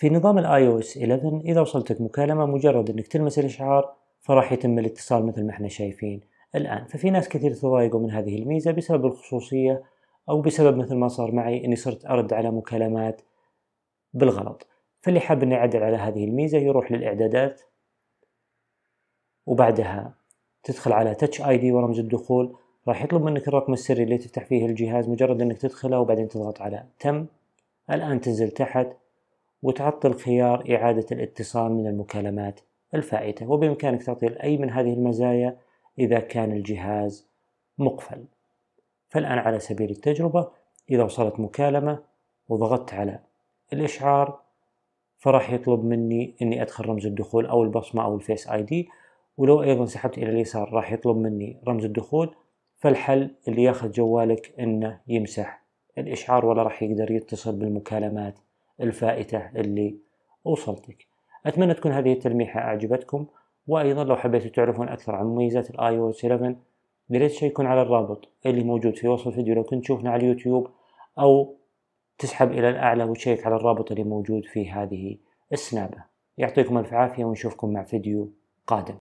في نظام الاي او اس 11 اذا وصلتك مكالمه مجرد انك تلمس الاشعار فراح يتم الاتصال مثل ما احنا شايفين الان ففي ناس كثير تضايقوا من هذه الميزه بسبب الخصوصيه او بسبب مثل ما صار معي اني صرت ارد على مكالمات بالغلط فاللي حاب انه يعدل على هذه الميزه يروح للاعدادات وبعدها تدخل على تاتش اي دي ورمز الدخول راح يطلب منك الرقم السري اللي تفتح فيه الجهاز مجرد انك تدخله وبعدين تضغط على تم الان تنزل تحت وتعطل خيار إعادة الاتصال من المكالمات الفائتة وبإمكانك تعطيل أي من هذه المزايا إذا كان الجهاز مقفل فالآن على سبيل التجربة إذا وصلت مكالمة وضغطت على الإشعار فراح يطلب مني أني أدخل رمز الدخول أو البصمة أو الفيس آي دي ولو أيضا سحبت إلى اليسار راح يطلب مني رمز الدخول فالحل اللي ياخذ جوالك أنه يمسح الإشعار ولا راح يقدر يتصل بالمكالمات الفائتة اللي وصلتك أتمنى تكون هذه التلميحة أعجبتكم وأيضا لو حبيتوا تعرفون أكثر عن مميزات الـ iOS 11 دريت شيكون على الرابط اللي موجود في وصف الفيديو لو كنت تشوفنا على اليوتيوب أو تسحب إلى الأعلى وتشيك على الرابط اللي موجود في هذه السنابة يعطيكم ألف عافية ونشوفكم مع فيديو قادم